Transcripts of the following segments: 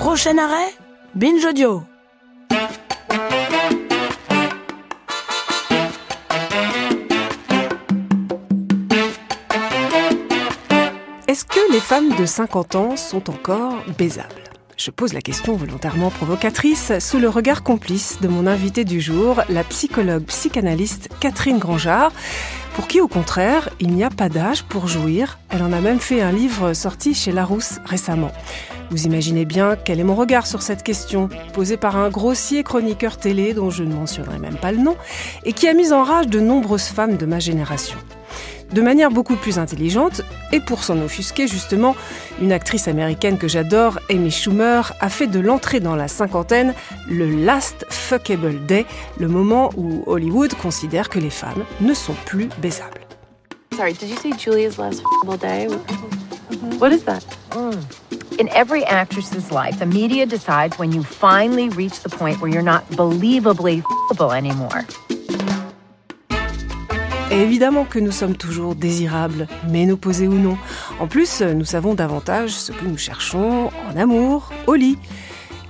Prochain arrêt, Binge Audio. Est-ce que les femmes de 50 ans sont encore baisables je pose la question volontairement provocatrice sous le regard complice de mon invité du jour, la psychologue psychanalyste Catherine Grangeard, pour qui au contraire, il n'y a pas d'âge pour jouir. Elle en a même fait un livre sorti chez Larousse récemment. Vous imaginez bien quel est mon regard sur cette question, posée par un grossier chroniqueur télé dont je ne mentionnerai même pas le nom, et qui a mis en rage de nombreuses femmes de ma génération de manière beaucoup plus intelligente, et pour s'en offusquer justement, une actrice américaine que j'adore, Amy Schumer, a fait de l'entrée dans la cinquantaine le Last Fuckable Day, le moment où Hollywood considère que les femmes ne sont plus baisables. Sorry, did you say Julia's last fuckable day? What is that? In every actress's life, the media decides when you finally reach the point where you're not believably fuckable anymore évidemment que nous sommes toujours désirables, ménopausés ou non. En plus, nous savons davantage ce que nous cherchons en amour, au lit.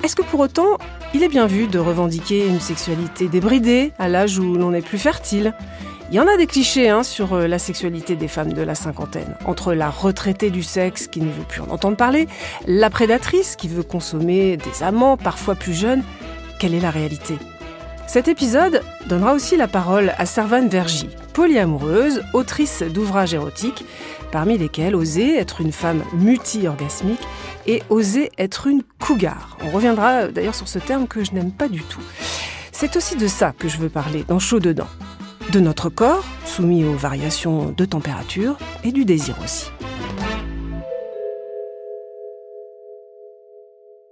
Est-ce que pour autant, il est bien vu de revendiquer une sexualité débridée à l'âge où l'on est plus fertile il y en a des clichés hein, sur euh, la sexualité des femmes de la cinquantaine. Entre la retraitée du sexe qui ne veut plus en entendre parler, la prédatrice qui veut consommer des amants parfois plus jeunes, quelle est la réalité Cet épisode donnera aussi la parole à Servane Vergy, polyamoureuse, autrice d'ouvrages érotiques, parmi lesquels Oser être une femme multi-orgasmique et Oser être une cougar. On reviendra d'ailleurs sur ce terme que je n'aime pas du tout. C'est aussi de ça que je veux parler dans Chaud dedans. De notre corps, soumis aux variations de température, et du désir aussi.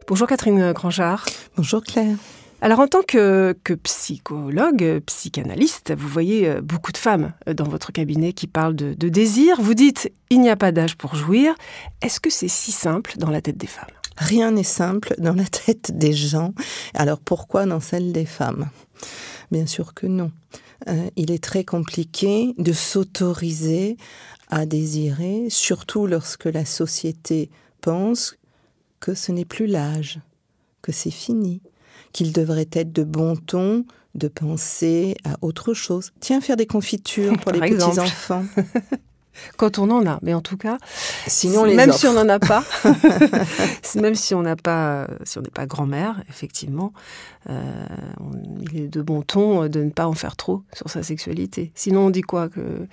Bonjour Catherine Granchard. Bonjour Claire. Alors en tant que, psychologue, euh, psychanalyste, vous voyez euh, beaucoup de femmes euh, dans votre cabinet qui parlent de, désir. Vous dites, il n'y a pas d'âge pour jouir. Est-ce que c'est si simple dans la tête des femmes Rien n'est simple dans la tête des gens. Alors pourquoi dans celle des femmes Bien sûr que non. il est très compliqué de s'autoriser à désirer, surtout lorsque la société pense que ce n'est plus l'âge, que c'est fini, qu'il devrait être de bon ton de penser à autre chose. Tiens, faire des confitures pour les petits-enfants. Quand on en a, mais en tout cas, Sinon les même si on n'en a pas, même si on n'a pas, si on n'est pas grand-mère, effectivement, euh, il est de bon ton euh, de ne pas en faire trop sur sa sexualité. Sinon, on dit quoi que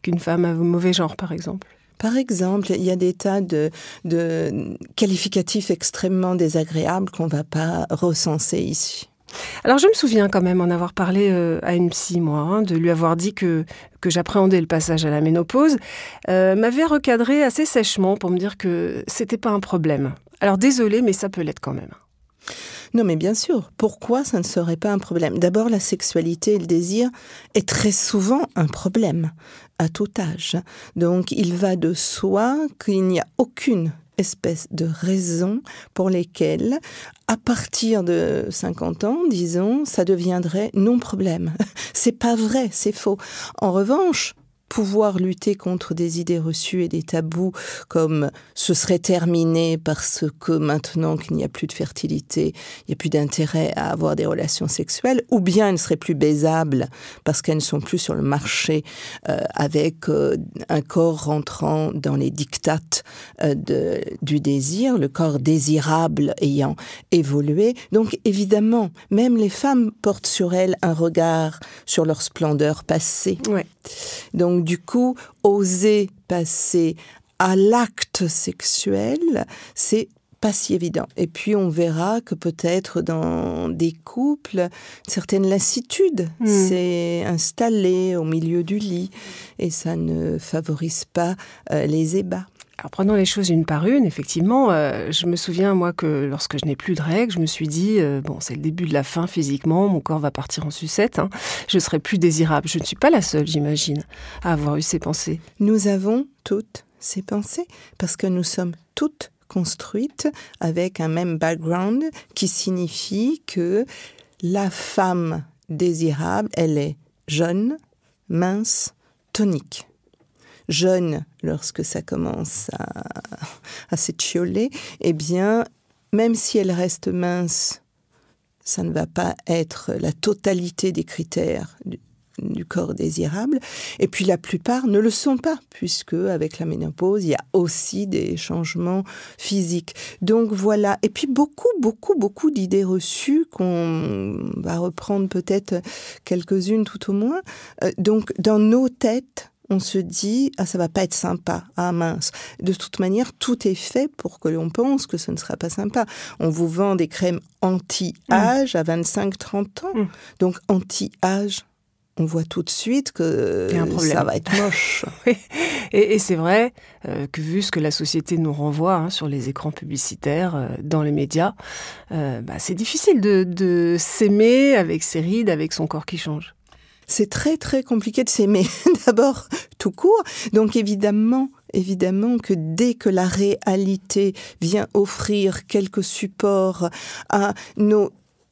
qu'une femme a mauvais genre, par exemple par exemple, il y a des tas de, qualificatifs extrêmement désagréables qu'on ne va pas recenser ici. Alors je me souviens quand même en avoir parlé euh, à une psy, moi, hein, de lui avoir dit que, que j'appréhendais le passage à la ménopause, euh, m'avait recadré assez sèchement pour me dire que c'était pas un problème. Alors désolé, mais ça peut l'être quand même. Non, mais bien sûr. Pourquoi ça ne serait pas un problème D'abord, la sexualité et le désir est très souvent un problème à tout âge. Donc il va de soi qu'il n'y a aucune espèce de raison pour lesquelles, à partir de 50 ans, disons, ça deviendrait non problème. c'est pas vrai, c'est faux. En revanche, pouvoir lutter contre des idées reçues et des tabous comme ce serait terminé parce que maintenant qu'il n'y a plus de fertilité, il n'y a plus d'intérêt à avoir des relations sexuelles, ou bien elles ne seraient plus baisables parce qu'elles ne sont plus sur le marché euh, avec euh, un corps rentrant dans les dictates euh, du désir, le corps désirable ayant évolué. Donc évidemment, même les femmes portent sur elles un regard sur leur splendeur passée. Ouais. Donc du coup, oser passer à l'acte sexuel, c'est pas si évident. Et puis on verra que peut-être dans des couples, certaines lassitudes hmm. s'est installée au milieu du lit et ça ne favorise pas euh, les ébats. Alors prenons les choses une par une, effectivement, euh, je me souviens moi que lorsque je n'ai plus de règles, je me suis dit euh, bon c'est le début de la fin physiquement, mon corps va partir en sucette, hein. je serai plus désirable. Je ne suis pas la seule, j'imagine, à avoir eu ces pensées. Nous avons toutes ces pensées parce que nous sommes toutes construites avec un même background qui signifie que la femme désirable, elle est jeune, mince, tonique jeune, lorsque ça commence à, s'étioler, eh bien, même si elle reste mince, ça ne va pas être la totalité des critères du, corps désirable. Et puis la plupart ne le sont pas, puisque avec la ménopause, il y a aussi des changements physiques. Donc voilà. Et puis beaucoup, beaucoup, beaucoup d'idées reçues qu'on va reprendre peut-être quelques-unes tout au moins. Euh, donc dans nos têtes, on se dit ah ça va pas être sympa, ah mince. De toute manière, tout est fait pour que l'on pense que ce ne sera pas sympa. On vous vend des crèmes anti-âge à 25-30 ans. Mm. Donc anti-âge, on voit tout de suite que ça va être moche. Et, c'est vrai euh, que vu ce que la société nous renvoie hein, sur les écrans publicitaires, euh, dans les médias, euh, bah, c'est difficile de s'aimer avec ses rides, avec son corps qui change c'est très très compliqué de s'aimer d'abord tout court. Donc évidemment, évidemment que dès que la réalité vient offrir quelques supports à nos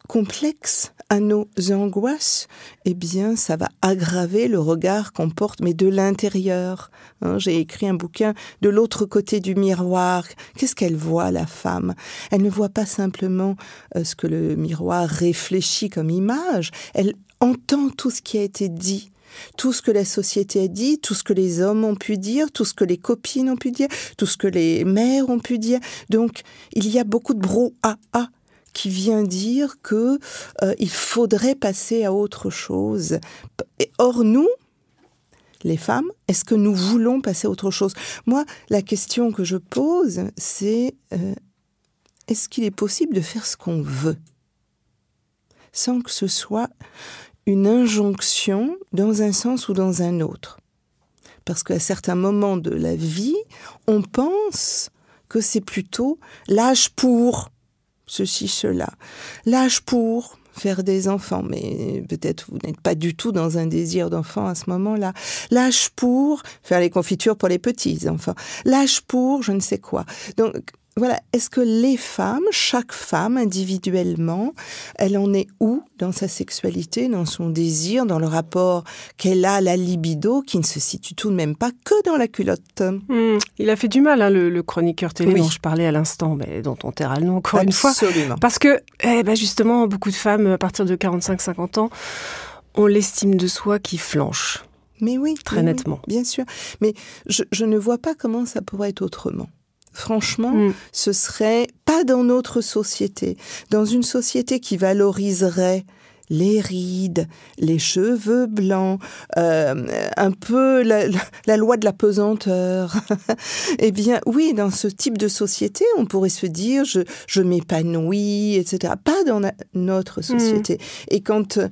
complexes, à nos angoisses, eh bien, ça va aggraver le regard qu'on porte, mais de l'intérieur. Hein. J'ai écrit un bouquin de l'autre côté du miroir. Qu'est-ce qu'elle voit, la femme Elle ne voit pas simplement euh, ce que le miroir réfléchit comme image, elle entend tout ce qui a été dit, tout ce que la société a dit, tout ce que les hommes ont pu dire, tout ce que les copines ont pu dire, tout ce que les mères ont pu dire. Donc, il y a beaucoup de brouhaha qui vient dire que euh, il faudrait passer à autre chose. or nous, les femmes, est-ce que nous voulons passer à autre chose Moi, la question que je pose, c'est euh, est-ce qu'il est possible de faire ce qu'on veut sans que ce soit une injonction dans un sens ou dans un autre. Parce qu'à certains moments de la vie, on pense que c'est plutôt l'âge pour ceci, cela, l'âge pour faire des enfants, mais peut-être vous n'êtes pas du tout dans un désir d'enfant à ce moment-là. L'âge pour faire les confitures pour les petits enfants. L'âge pour je ne sais quoi. Donc est-ce que les femmes, chaque femme individuellement, elle en est où dans sa sexualité, dans son désir, dans le rapport qu'elle a à la libido, qui ne se situe tout de même pas que dans la culotte hmm, Il a fait du mal, hein, le, chroniqueur télé dont je parlais à l'instant, mais dont on taira le nom encore une fois. Parce que, eh ben, justement, beaucoup de femmes, à partir de 45-50 ans, on l'estime de soi qui flanche. Mais oui, très nettement. bien sûr. Mais je ne vois pas comment ça pourrait être autrement franchement, mm. ce serait pas dans notre société, dans une société qui valoriserait les rides, les cheveux blancs, euh, un peu la, loi de la pesanteur. eh bien, oui, dans ce type de société, on pourrait se dire je, je m'épanouis, etc. Pas dans notre mm. société. Et quand euh,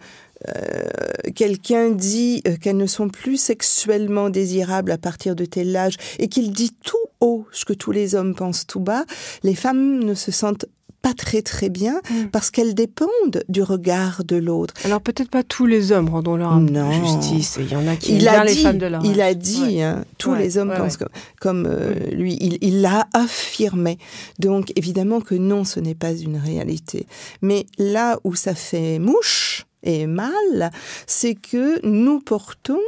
euh, quelqu'un dit euh, qu'elles ne sont plus sexuellement désirables à partir de tel âge et qu'il dit tout haut ce que tous les hommes pensent tout bas, les femmes ne se sentent pas très très bien mm. parce qu'elles dépendent du regard de l'autre. Alors peut-être pas tous les hommes, rendons-leur justice. Il y en a qui il les femmes de leur Il a dit, hein, tous les hommes pensent comme, euh, mm. lui. Il l'a affirmé. Donc évidemment que non, ce n'est pas une réalité. Mais là où ça fait mouche, mal, c'est que nous portons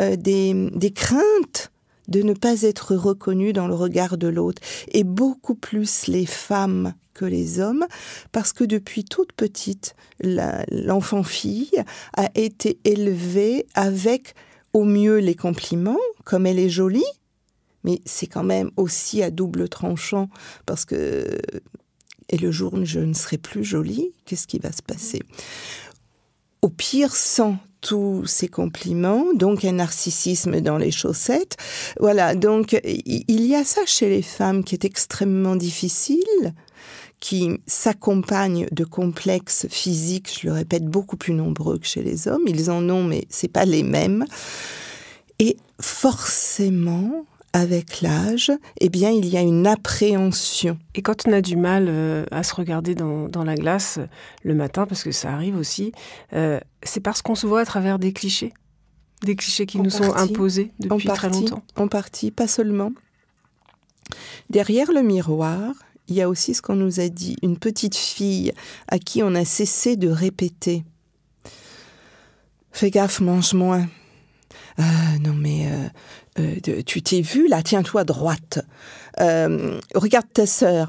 euh, des, craintes de ne pas être reconnus dans le regard de l'autre, et beaucoup plus les femmes que les hommes, parce que depuis toute petite, l'enfant-fille a été élevée avec au mieux les compliments, comme elle est jolie, mais c'est quand même aussi à double tranchant, parce que... Et le jour où je ne serai plus jolie, qu'est-ce qui va se passer au pire sans tous ces compliments, donc un narcissisme dans les chaussettes. Voilà, donc il y a ça chez les femmes qui est extrêmement difficile, qui s'accompagne de complexes physiques, je le répète, beaucoup plus nombreux que chez les hommes. Ils en ont, mais ce n'est pas les mêmes. Et forcément, avec l'âge, eh bien, il y a une appréhension. Et quand on a du mal euh, à se regarder dans, la glace euh, le matin, parce que ça arrive aussi, euh, c'est parce qu'on se voit à travers des clichés, des clichés qui nous sont imposés depuis très longtemps. En partie, pas seulement. Derrière le miroir, il y a aussi ce qu'on nous a dit, une petite fille à qui on a cessé de répéter. Fais gaffe, mange moins. Ah non mais euh, tu t'es vue là, tiens-toi droite. Euh, regarde ta sœur.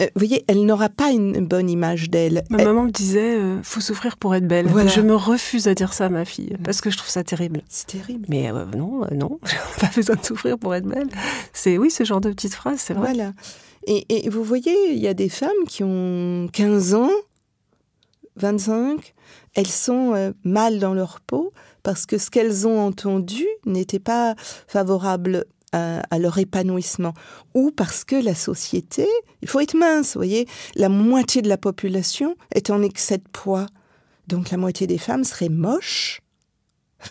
Euh, vous voyez, elle n'aura pas une bonne image d'elle. Ma maman me disait, faut souffrir pour être belle. Je me refuse à dire ça à ma fille, mm. parce que je trouve ça terrible. C'est terrible. Mais non, non, pas besoin de souffrir pour être belle. C'est oui, ce genre de petite phrase, c'est vrai. Voilà. Et, et vous voyez, il y a des femmes qui ont 15 ans, 25, elles sont mal dans leur peau, parce que ce qu'elles ont entendu n'était pas favorable à, leur épanouissement, ou parce que la société, il faut être mince, vous voyez, la moitié de la population est en excès de poids, donc la moitié des femmes serait moche.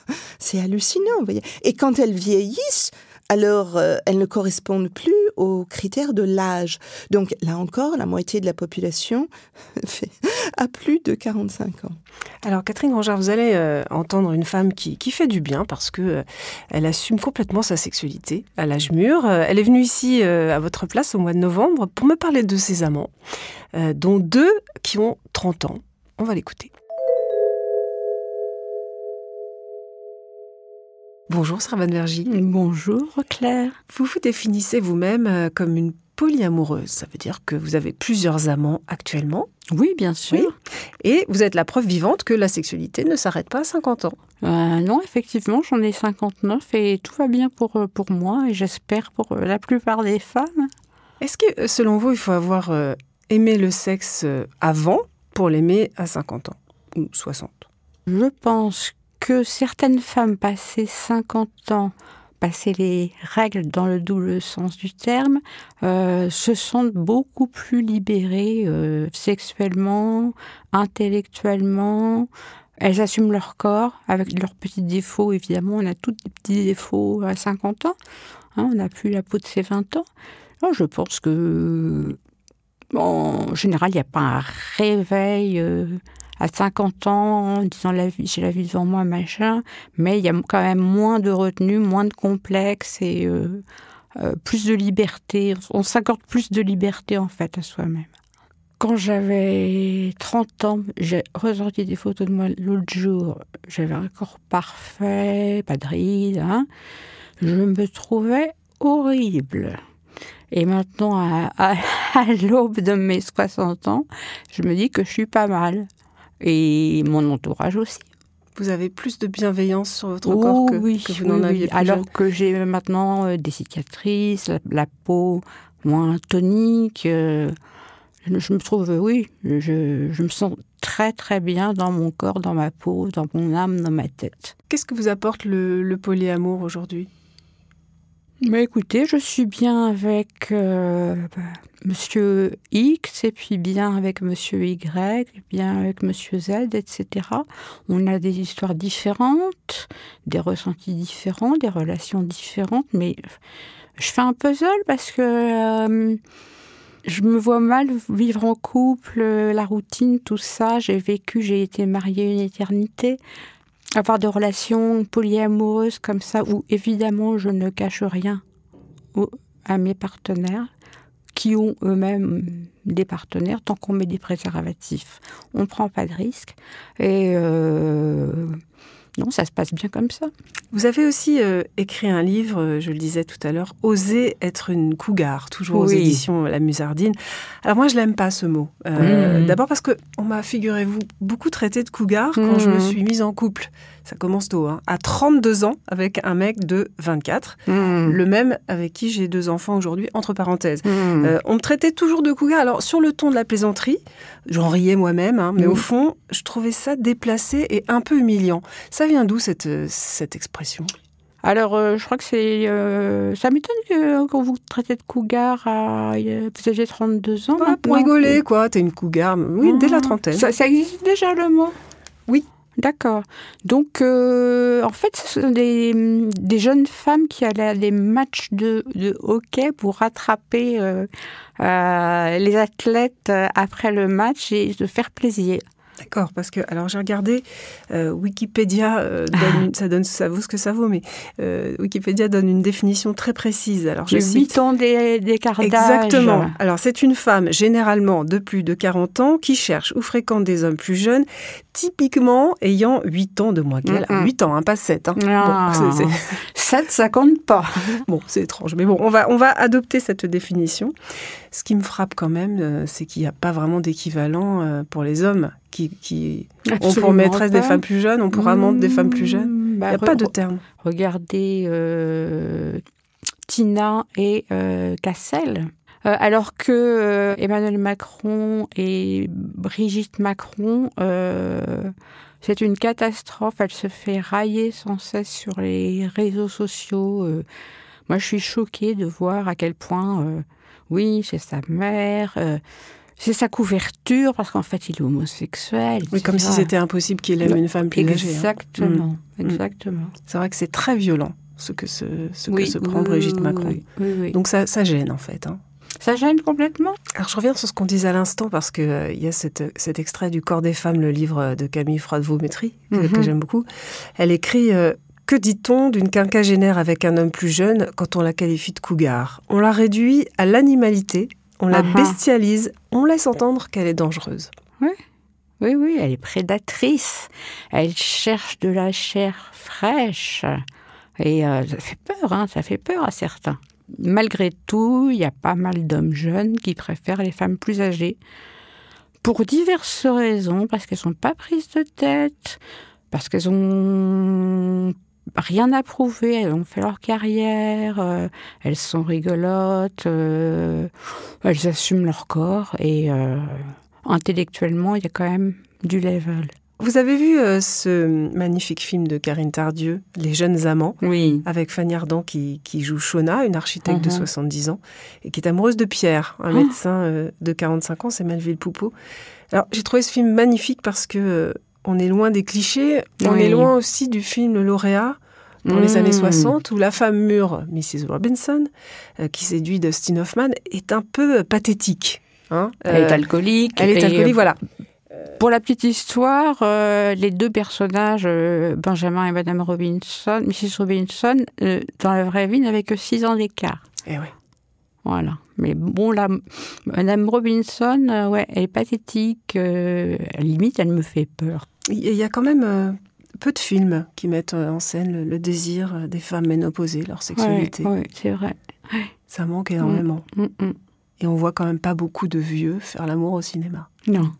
C'est hallucinant, vous voyez. Et quand elles vieillissent, alors euh, elles ne correspondent plus aux critères de l'âge. Donc là encore, la moitié de la population a plus de 45 ans. Alors Catherine roger, vous allez euh, entendre une femme qui, fait du bien parce que euh, elle assume complètement sa sexualité à l'âge mûr. elle est venue ici à votre place au mois de novembre pour me parler de ses amants, dont deux qui ont 30 ans. On va l'écouter. Bonjour Servane Vergy. Bonjour Claire. Vous vous définissez vous-même euh, comme une polyamoureuse. Ça veut dire que vous avez plusieurs amants actuellement. Oui, bien sûr. Et vous êtes la preuve vivante que la sexualité ne s'arrête pas à 50 ans. Euh, non, effectivement, j'en ai 59 et tout va bien pour, euh, pour moi et j'espère pour la plupart des femmes. Est-ce que, selon vous, il faut avoir aimé le sexe avant pour l'aimer à 50 ans ou 60 Je pense que certaines femmes passées 50 ans, passées les règles dans le double sens du terme, euh, se sentent beaucoup plus libérées euh, sexuellement, intellectuellement. Elles assument leur corps avec leurs petits défauts, évidemment. On a tous des petits défauts à 50 ans. Hein, on n'a plus la peau de ses 20 ans. Oh, je pense que en général, il n'y a pas un réveil euh, à 50 ans disons, j'ai la vie devant moi, machin, mais il y a quand même moins de retenue, moins de complexe et euh, euh, plus de liberté. On s'accorde plus de liberté en fait à soi-même. Quand j'avais 30 ans, j'ai ressorti des photos de moi l'autre jour. J'avais un corps parfait, pas de Hein. Je me trouvais horrible. Et maintenant, à, à l'aube de mes 60 ans, je me dis que je suis pas mal et mon entourage aussi. Vous avez plus de bienveillance sur votre corps oh que, vous n'en aviez Alors que j'ai maintenant euh, des cicatrices, la, peau moins tonique. Euh, je, me trouve, oui, je, me sens très très bien dans mon corps, dans ma peau, dans mon âme, dans ma tête. Qu'est-ce que vous apporte le, le polyamour aujourd'hui mais bah, écoutez, je suis bien avec euh, bah, Monsieur X, et puis bien avec Monsieur Y, bien avec Monsieur Z, etc. On a des histoires différentes, des ressentis différents, des relations différentes, mais je fais un puzzle parce que... Euh, je me vois mal vivre en couple, la routine, tout ça. J'ai vécu, j'ai été mariée une éternité avoir des relations polyamoureuses comme ça, où évidemment je ne cache rien à mes partenaires qui ont eux-mêmes des partenaires tant qu'on met des préservatifs. On ne prend pas de risque. Et euh, non, ça se passe bien comme ça. Vous avez aussi euh, écrit un livre, euh, je le disais tout à l'heure, Oser être une cougar, toujours aux éditions La Musardine. Alors moi, je n'aime pas ce mot. Euh, mmh. D'abord parce qu'on m'a, figurez-vous, beaucoup traité de cougar quand je me mmh. suis mise en couple ça commence tôt, hein. à 32 ans avec un mec de 24, mmh. le même avec qui j'ai deux enfants aujourd'hui, entre parenthèses. Mmh. Euh, on me traitait toujours de cougar. Alors, sur le ton de la plaisanterie, j'en riais moi-même, hein, mais mmh. au fond, je trouvais ça déplacé et un peu humiliant. Ça vient d'où cette, euh, cette expression alors, euh, je crois que c'est. ça m'étonne quand qu'on vous traitez de cougar à. Vous avez 32 ans. Bah, pour rigoler, quoi. T'es une cougar. Oui, dès la trentaine. ça existe déjà le mot Oui, D'accord. Donc, euh, en fait, ce sont des, jeunes femmes qui allaient à des matchs de, hockey pour rattraper euh, euh, les athlètes après le match et se faire plaisir. D'accord, parce que alors j'ai regardé Wikipédia, ça donne, ça vaut ce que ça vaut, mais Wikipédia donne une définition très précise. Alors je cite, ans Exactement. Alors c'est une femme généralement de plus de 40 ans qui cherche ou fréquente des hommes plus jeunes typiquement ayant 8 ans de moins qu'elle. 8 ans, hein, pas 7. 7, hein. ah. ça compte pas. Bon, c'est étrange. Mais bon, on va, on va adopter cette définition. Ce qui me frappe quand même, euh, c'est qu'il n'y a pas vraiment d'équivalent euh, pour les hommes. Qui, qui... On pour maîtresse des femmes plus jeunes, on pour amante des femmes plus bah, jeunes. Il n'y a pas de terme. Regardez euh, Tina et Cassel. Euh, alors que euh, Emmanuel Macron et Brigitte Macron, euh, c'est une catastrophe. Elle se fait railler sans cesse sur les réseaux sociaux. moi, je suis choquée de voir à quel point, oui, c'est sa mère. C'est sa couverture, parce qu'en fait, il est homosexuel. Oui, comme si c'était impossible qu'il aime une femme plus hein. Exactement, âgée, mm. mm. exactement. C'est vrai que c'est très violent ce que se, ce prend Brigitte Macron. Donc ça, gêne en fait. Hein. Ça gêne complètement. Alors je reviens sur ce qu'on disait à l'instant parce que euh, il y a euh, cet extrait du Corps des femmes, le livre euh, de Camille Froide-Vaumétry, que, mhm. j'aime beaucoup. Elle écrit que dit-on d'une quinquagénaire avec un homme plus jeune quand on la qualifie de cougar On la réduit à l'animalité, on la ah ah. bestialise, on laisse entendre qu'elle est dangereuse. Oui, oui, oui, elle est prédatrice. Elle cherche de la chair fraîche. Et ça fait peur, hein, ça fait peur à certains malgré tout, il y a pas mal d'hommes jeunes qui préfèrent les femmes plus âgées. Pour diverses raisons, parce qu'elles sont pas prises de tête, parce qu'elles ont rien à prouver, elles ont fait leur carrière, euh, elles sont rigolotes, euh, elles assument leur corps et euh, intellectuellement, il y a quand même du level. Vous avez vu euh, ce magnifique film de Karine Tardieu, Les jeunes amants, oui. avec Fanny Ardant qui, joue Shona, une architecte de 70 mhm. ans, et qui est amoureuse de Pierre, un ah. médecin euh, de 45 ans, c'est Melville Poupeau. Alors j'ai trouvé ce film magnifique parce que euh, on est loin des clichés, on est loin aussi du film Le lauréat dans les mm. années 60 où la femme mûre, Mrs. Robinson, qui séduit Dustin Hoffman, est un peu pathétique. Hein. elle est alcoolique. Elle est alcoolique, voilà. Pour la petite histoire, euh, les deux personnages, euh, Benjamin et Madame Robinson, Mrs. Robinson, euh, dans la vraie vie, n'avaient que 6 ans d'écart. Eh oui. Voilà. Mais bon, là, Madame Robinson, ouais, elle est pathétique. à limite, elle me fait peur. Il y a quand même peu de films qui mettent en scène le, désir des femmes ménopausées, leur sexualité. Oui, c'est vrai. Ça manque mm, énormément. Mm, mm. Et on voit quand même pas beaucoup de vieux faire l'amour au cinéma. Non.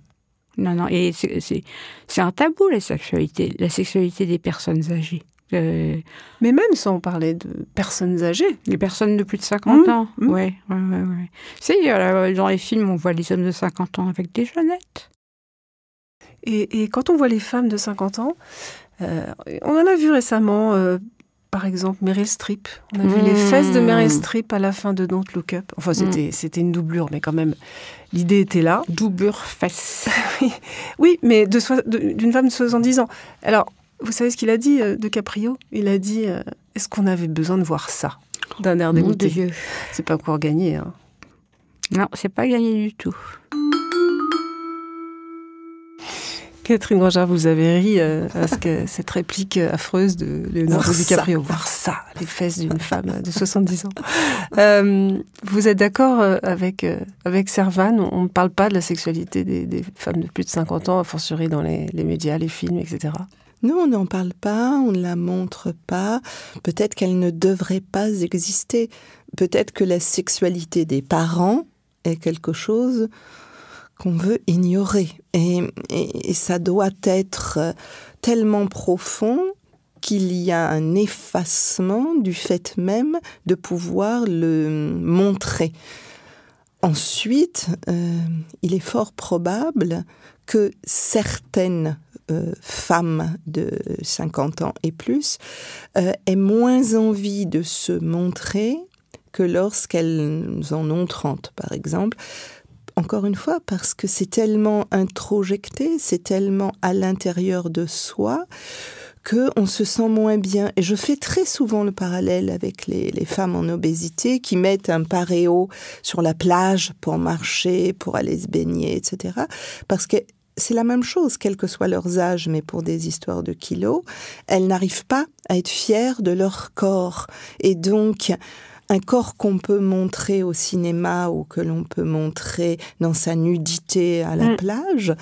Non, non, et c'est un tabou la sexualité, la sexualité des personnes âgées. Euh, Mais même sans parler de personnes âgées. Les personnes de plus de 50 mmh, ans. oui. Mmh. Ouais, ouais, ouais, ouais. Euh, euh, dans les films, on voit les hommes de 50 ans avec des jeunettes. Et, quand on voit les femmes de 50 ans, on en a vu récemment par exemple Meryl Streep. On a vu les mmh. fesses de Meryl Streep à la fin de Don't Look Up. Enfin, mmh. c'était, c'était une doublure, mais quand même, l'idée était là. Doublure fesses. oui. mais de d'une femme de 70 ans. Alors, vous savez ce qu'il a dit euh, de Caprio Il a dit euh, Est-ce qu'on avait besoin de voir ça D'un air dégoûté. C'est pas encore gagné. Hein. Non, c'est pas gagné du tout. Catherine Granger, vous avez ri à euh, ce que cette réplique affreuse de Leonardo DiCaprio. Voir ça, les fesses d'une femme de 70 ans. Euh, vous êtes d'accord euh, avec, avec Servan On ne parle pas de la sexualité des, femmes de plus de 50 ans, a fortiori dans les, les médias, les films, etc. Non, on n'en parle pas, on ne la montre pas. Peut-être qu'elle ne devrait pas exister. Peut-être que la sexualité des parents est quelque chose qu'on veut ignorer. Et, ça doit être euh, tellement profond qu'il y a un effacement du fait même de pouvoir le montrer. Ensuite, euh, il est fort probable que certaines euh, femmes de 50 ans et plus aient moins envie de se montrer que lorsqu'elles en ont 30, par exemple, encore une fois, parce que c'est tellement introjecté, c'est tellement à l'intérieur de soi que on se sent moins bien. Et je fais très souvent le parallèle avec les, femmes en obésité qui mettent un paréo sur la plage pour marcher, pour aller se baigner, etc. Parce que c'est la même chose, quels que soient leurs âges, mais pour des histoires de kilos, elles n'arrivent pas à être fières de leur corps. Et donc, un corps qu'on peut montrer au cinéma ou que l'on peut montrer dans sa nudité à la mm. plage,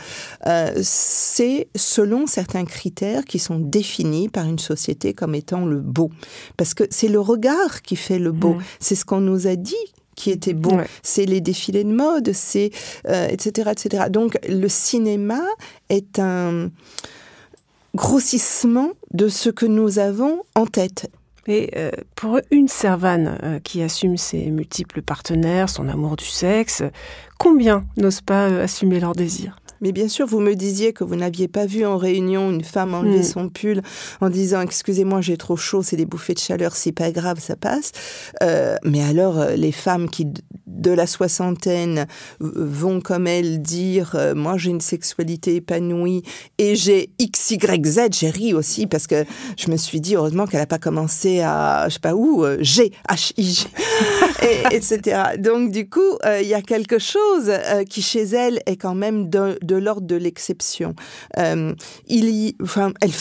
euh, c'est selon certains critères qui sont définis par une société comme étant le beau. Parce que c'est le regard qui fait le beau. Mm. C'est ce qu'on nous a dit qui était beau. C'est les défilés de mode, c'est etc., euh, etc. Donc le cinéma est un grossissement de ce que nous avons en tête. Et euh, pour une servane euh, qui assume ses multiples partenaires, son amour du sexe, combien n'osent pas euh, assumer leur désirs mais bien sûr, vous me disiez que vous n'aviez pas vu en réunion une femme enlever hmm. son pull en disant Excusez-moi, j'ai trop chaud, c'est des bouffées de chaleur, c'est pas grave, ça passe. mais alors, les femmes qui de la soixantaine vont comme elle dire euh, moi j'ai une sexualité épanouie et j'ai X Y j'ai ri aussi parce que je me suis dit heureusement qu'elle n'a pas commencé à je sais pas où euh, G H I et, etc donc du coup euh, il y a quelque chose qui chez elle est quand même de, l'ordre de l'exception il y enfin elle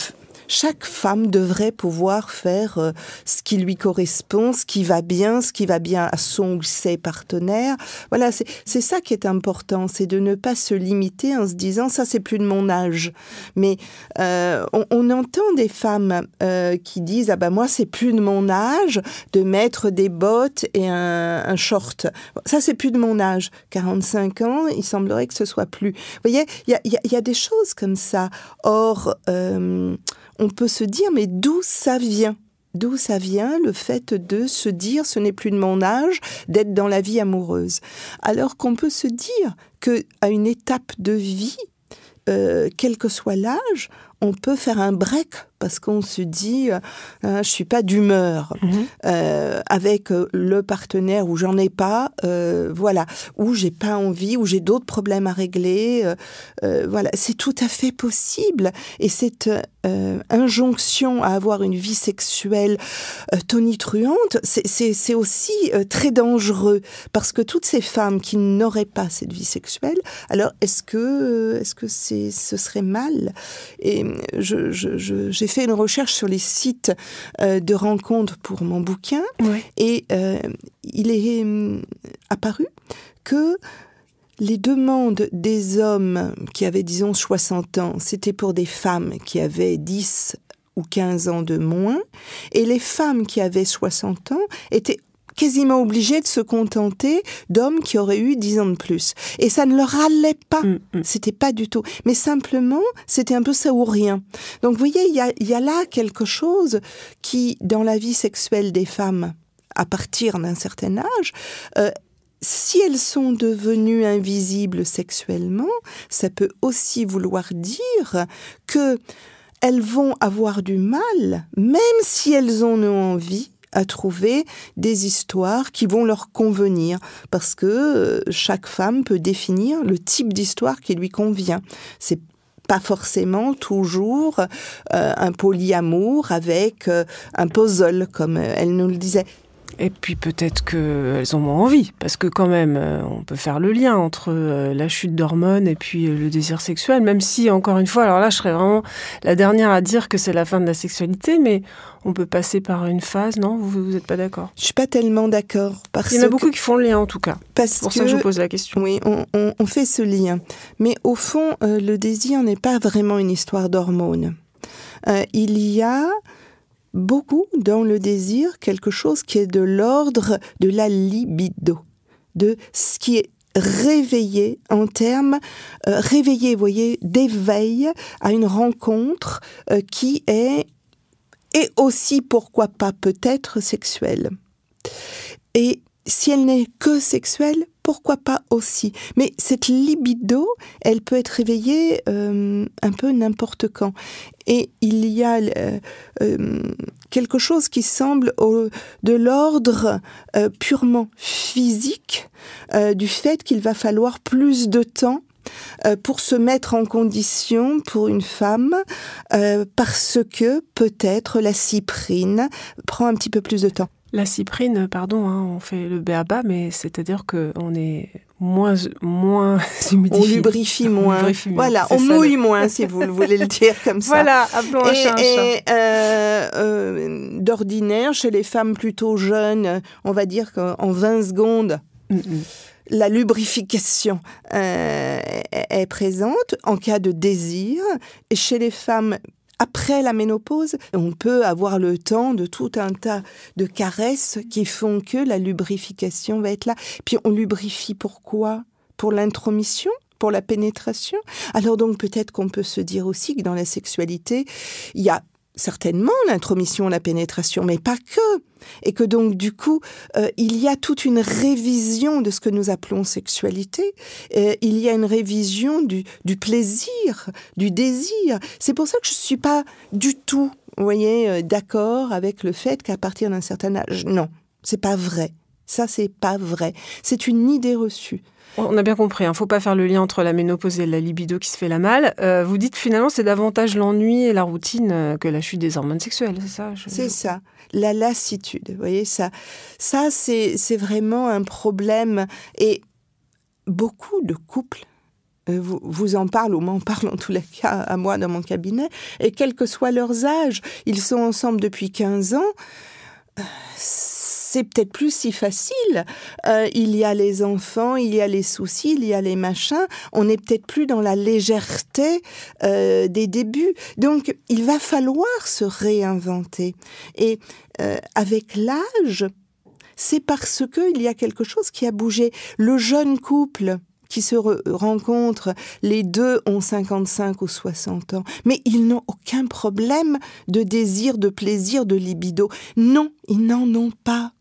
chaque femme devrait pouvoir faire euh, ce qui lui correspond, ce qui va bien, ce qui va bien à son ou ses partenaires. Voilà, c'est ça qui est important, c'est de ne pas se limiter en se disant ça c'est plus de mon âge. Mais euh, on, entend des femmes euh, qui disent ah ben moi c'est plus de mon âge de mettre des bottes et un, un short. Ça c'est plus de mon âge. 45 ans, il semblerait que ce soit plus. Vous voyez, il y a, y a, des choses comme ça. Or euh, on peut se dire, mais d'où ça vient D'où ça vient le fait de se dire ce n'est plus de mon âge d'être dans la vie amoureuse Alors qu'on peut se dire que à une étape de vie, euh, quel que soit l'âge, on peut faire un break parce qu'on se dit euh, euh, je suis pas d'humeur mhm. euh, avec le partenaire où j'en ai pas voilà où j'ai pas envie où j'ai d'autres problèmes à régler voilà c'est tout à fait possible et cette injonction à avoir une vie sexuelle tonitruante c'est aussi très dangereux parce que toutes ces femmes qui n'auraient pas cette vie sexuelle alors est-ce que est-ce que c'est ce serait mal et j'ai fait une recherche sur les sites euh, de rencontres pour mon bouquin et euh, il est euh, apparu que les demandes des hommes qui avaient, disons, 60 ans, c'était pour des femmes qui avaient 10 ou 15 ans de moins, et les femmes qui avaient 60 ans étaient quasiment obligés de se contenter d'hommes qui auraient eu dix ans de plus. Et ça ne leur allait pas. Mm, mm. C'était pas du tout. Mais simplement, c'était un peu ça ou rien. Donc, vous voyez, il y a, là quelque chose qui, dans la vie sexuelle des femmes, à partir d'un certain âge, euh, si elles sont devenues invisibles sexuellement, ça peut aussi vouloir dire que elles vont avoir du mal, même si elles en ont envie, à trouver des histoires qui vont leur convenir, parce que euh, chaque femme peut définir le type d'histoire qui lui convient. C'est pas forcément toujours euh, un polyamour avec euh, un puzzle, comme elle nous le disait. Et puis peut-être qu'elles ont moins envie, parce que quand même, euh, on peut faire le lien entre euh, la chute d'hormones et puis euh, le désir sexuel, même si, encore une fois, alors là, je serais vraiment la dernière à dire que c'est la fin de la sexualité, mais on peut passer par une phase, non Vous n'êtes pas d'accord Je suis pas tellement d'accord. Parce Il y en a beaucoup qui font le lien, en tout cas. Parce pour ça que je vous pose la question. Oui, on, fait ce lien. Mais au fond, le désir n'est pas vraiment une histoire d'hormones. il y a beaucoup dans le désir quelque chose qui est de l'ordre de la libido, de ce qui est réveillé en termes euh, réveillé, voyez, d'éveil à une rencontre euh, qui est et aussi pourquoi pas peut-être sexuelle. Et si elle n'est que sexuelle, pourquoi pas aussi Mais cette libido, elle peut être réveillée euh, un peu n'importe quand. Et il y a euh, euh, quelque chose qui semble de l'ordre purement physique du fait qu'il va falloir plus de temps pour se mettre en condition pour une femme parce que peut-être la cyprine prend un petit peu plus de temps. La cyprine, pardon, hein, on fait le béaba, mais c'est-à-dire qu'on est moins, moins humidifié. On lubrifie moins. On voilà, on mouille moins, si vous voulez le dire comme ça. Voilà, appelons un et, euh, euh, D'ordinaire, chez les femmes plutôt jeunes, on va dire qu'en 20 secondes, la lubrification euh, est présente en cas de désir. Et chez les femmes après la ménopause, on peut avoir le temps de tout un tas de caresses qui font que la lubrification va être là. Puis on lubrifie pourquoi Pour l'intromission pour la pénétration. Alors donc peut-être qu'on peut se dire aussi que dans la sexualité, il y a certainement l'intromission, la pénétration, mais pas que. Et que donc, du coup, euh, il y a toute une révision de ce que nous appelons sexualité. Euh, il y a une révision du, plaisir, du désir. C'est pour ça que je ne suis pas du tout, vous voyez, euh, d'accord avec le fait qu'à partir d'un certain âge, non, c'est pas vrai. Ça, c'est pas vrai. C'est une idée reçue. On a bien compris, il hein. ne faut pas faire le lien entre la ménopause et la libido qui se fait la malle. Euh, vous dites finalement c'est davantage l'ennui et la routine euh, que la chute des hormones sexuelles, c'est ça C'est ça, la lassitude. Vous voyez, ça, ça c'est, vraiment un problème. Et beaucoup de couples euh, vous, vous, en parlent ou m'en parlent en tous les cas à moi dans mon cabinet, et quel que soit leur âge, ils sont ensemble depuis 15 ans c'est peut-être plus si facile. Euh, il y a les enfants, il y a les soucis, il y a les machins. On n'est peut-être plus dans la légèreté euh, des débuts. Donc, il va falloir se réinventer. Et euh, avec l'âge, c'est parce qu'il y a quelque chose qui a bougé. Le jeune couple qui se rencontre, les deux ont 55 ou 60 ans, mais ils n'ont aucun problème de désir, de plaisir, de libido. Non, ils n'en ont pas.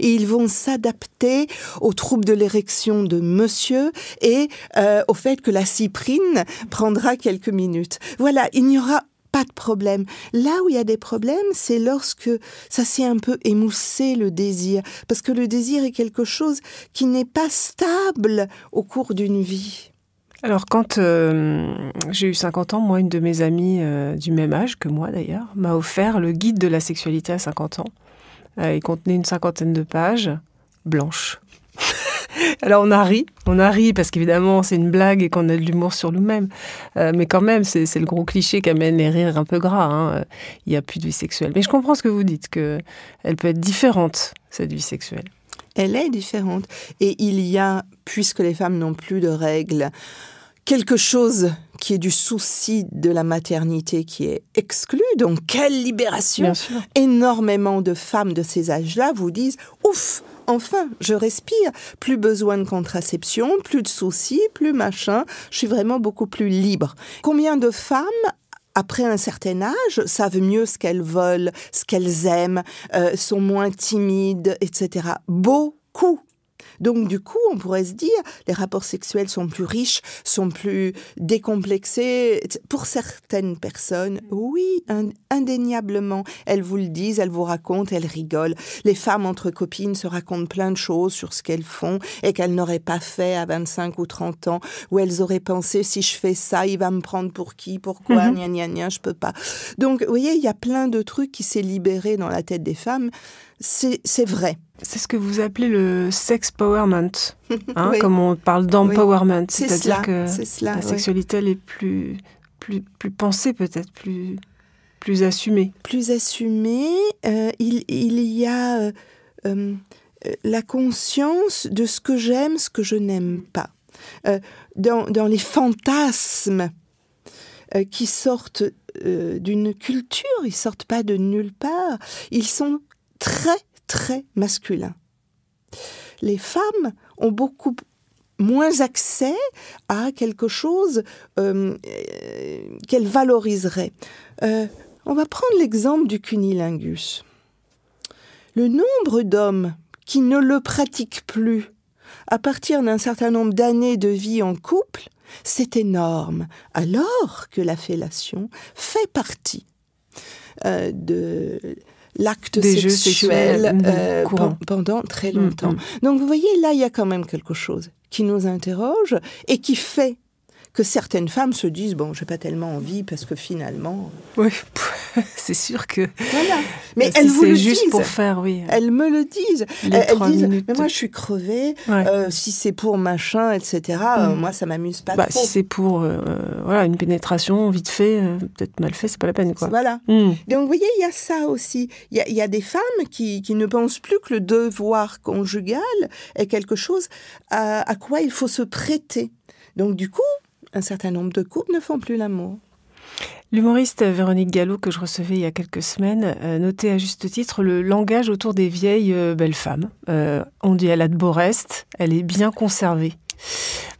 Et ils vont s'adapter aux troubles de l'érection de monsieur et euh, au fait que la cyprine prendra quelques minutes. Voilà, il n'y aura pas de problème. Là où il y a des problèmes, c'est lorsque ça s'est un peu émoussé le désir. Parce que le désir est quelque chose qui n'est pas stable au cours d'une vie. Alors quand euh, j'ai eu 50 ans, moi, une de mes amies euh, du même âge que moi d'ailleurs, m'a offert le guide de la sexualité à 50 ans. Euh, il contenait une cinquantaine de pages blanches. Alors on a ri, on a ri parce qu'évidemment c'est une blague et qu'on a de l'humour sur nous-mêmes. Euh, mais quand même, c'est le gros cliché qui amène les rires un peu gras. Hein. Il n'y a plus de vie sexuelle. Mais je comprends ce que vous dites, que elle peut être différente, cette vie sexuelle. Elle est différente. Et il y a, puisque les femmes n'ont plus de règles, quelque chose qui est du souci de la maternité qui est exclu. Donc, quelle libération Énormément de femmes de ces âges-là vous disent « Ouf, enfin, je respire. Plus besoin de contraception, plus de soucis, plus machin. Je suis vraiment beaucoup plus libre. » Combien de femmes après un certain âge, savent mieux ce qu'elles veulent, ce qu'elles aiment, euh, sont moins timides, etc. Beaucoup donc du coup, on pourrait se dire, les rapports sexuels sont plus riches, sont plus décomplexés. Pour certaines personnes, mm. oui, indéniablement, elles vous le disent, elles vous racontent, elles rigolent. Les femmes entre copines se racontent plein de choses sur ce qu'elles font et qu'elles n'auraient pas fait à 25 ou 30 ans, où elles auraient pensé, si je fais ça, il va me prendre pour qui, pourquoi, mm-hmm. gna gna gna, je peux pas. Donc, vous voyez, il y a plein de trucs qui s'est libéré dans la tête des femmes c'est vrai. C'est ce que vous appelez le sex-powerment. Hein, comme on parle d'empowerment, c'est-à-dire que la sexualité est plus, plus, plus pensée peut-être, plus, plus assumée. Plus assumée, euh, il, y a euh, euh, la conscience de ce que j'aime, ce que je n'aime mm. pas. Dans, dans, les fantasmes qui sortent d'une culture, ils sortent pas de nulle part, ils sont très, très masculin. Les femmes ont beaucoup moins accès à quelque chose euh, euh, qu'elles valoriseraient. Euh, on va prendre l'exemple du cunilingus. Le nombre d'hommes qui ne le pratiquent plus à partir d'un certain nombre d'années de vie en couple, c'est énorme, alors que la fellation fait partie de l'acte sexuel euh, pendant très longtemps. Mm, mm. Donc vous voyez, là, il y a quand même quelque chose qui nous interroge et qui fait que certaines femmes se disent bon, j'ai pas tellement envie parce que finalement. Oui, c'est sûr que. Mais elles vous le juste disent. pour faire, oui. Elles me le disent. Les elles, disent mais moi je suis crevée. Euh, si c'est pour machin, etc. Euh, mm. moi ça m'amuse pas bah, Si c'est pour euh, voilà une pénétration vite fait, peut-être mal fait, c'est pas la peine quoi. Voilà. Mm. Donc vous voyez, il y a ça aussi. Il y, a des femmes qui, ne pensent plus que le devoir conjugal est quelque chose à quoi il faut se prêter. Donc du coup, un certain nombre de couples ne font plus l'amour. L'humoriste Véronique Gallo, que je recevais il y a quelques semaines, euh, notait à juste titre le langage autour des vieilles euh, belles femmes. Euh, on dit elle a de beaux restes, elle est bien conservée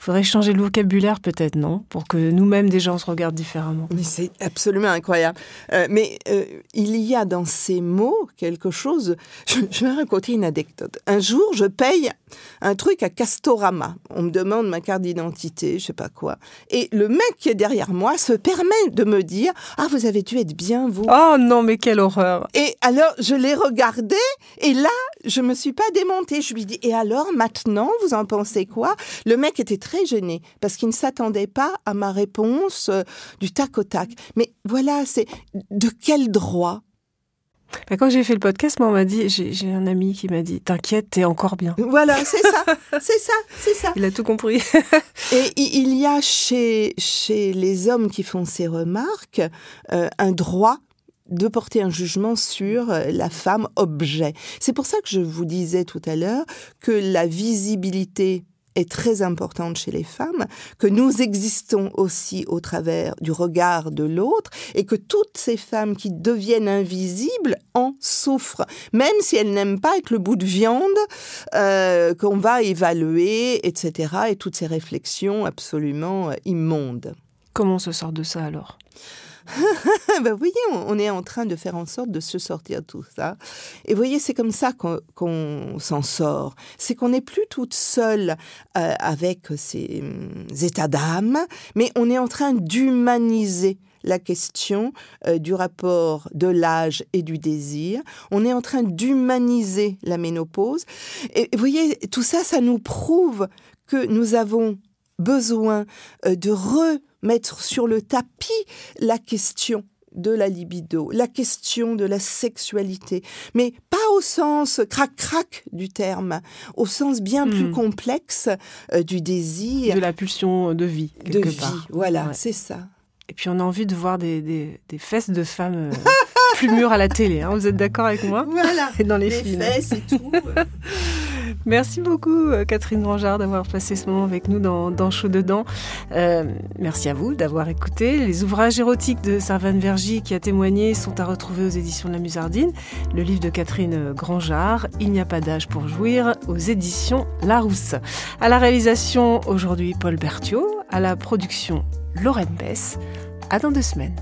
faudrait changer le vocabulaire peut-être, non Pour que nous-mêmes, déjà, on se regarde différemment. Mais c'est absolument incroyable. Euh, mais euh, il y a dans ces mots quelque chose... Je, vais raconter une anecdote. Un jour, je paye un truc à Castorama. On me demande ma carte d'identité, je sais pas quoi. Et le mec qui est derrière moi se permet de me dire « Ah, vous avez dû être bien, vous !» Oh non, mais quelle horreur Et alors, je l'ai regardé, et là, je me suis pas démontée. Je lui dis « Et alors, maintenant, vous en pensez quoi ?» Le mec était très très parce qu'il ne s'attendait pas à ma réponse euh, du tac au tac. Mais voilà, c'est de quel droit bah, quand j'ai fait le podcast, moi, on m'a dit, j'ai un ami qui m'a dit, t'inquiète, t'es encore bien. Voilà, c'est ça, c'est ça, c'est ça. Il a tout compris. Et il y a chez, chez les hommes qui font ces remarques euh, un droit de porter un jugement sur euh, la femme objet. C'est pour ça que je vous disais tout à l'heure que la visibilité est très importante chez les femmes, que nous existons aussi au travers du regard de l'autre et que toutes ces femmes qui deviennent invisibles en souffrent, même si elles n'aiment pas être le bout de viande euh, qu'on va évaluer, etc. Et toutes ces réflexions absolument immondes. Comment on se sort de ça alors vous ben, voyez, on, est en train de faire en sorte de se sortir de tout ça. Et vous voyez, c'est comme ça qu'on s'en sort. C'est qu'on n'est plus toute seule euh, avec ces mm, états d'âme, mais on est en train d'humaniser la question euh, du rapport de l'âge et du désir. On est en train d'humaniser la ménopause. Et vous voyez, tout ça, ça nous prouve que nous avons besoin euh, de re mettre sur le tapis la question de la libido, la question de la sexualité, mais pas au sens crac-crac du terme, au sens bien plus hmm. complexe euh, du désir. De la pulsion de vie. de vie, voilà, c'est ça. Et puis on a envie de voir des, fesses de femmes euh, plus mûres à la télé, hein. vous êtes d'accord avec moi Voilà, et dans les, fesses et tout. Euh. Merci beaucoup euh, Catherine Grangeard d'avoir passé ce moment avec nous dans, dans Chaud dedans. Euh, merci à vous d'avoir écouté. Les ouvrages érotiques de Sarvan Vergy qui a témoigné sont à retrouver aux éditions de la Musardine. Le livre de Catherine Grangeard, Il n'y a pas d'âge pour jouir, aux éditions Larousse. À la réalisation aujourd'hui Paul Berthiaud, à la production Lorraine Bess. À dans deux semaines.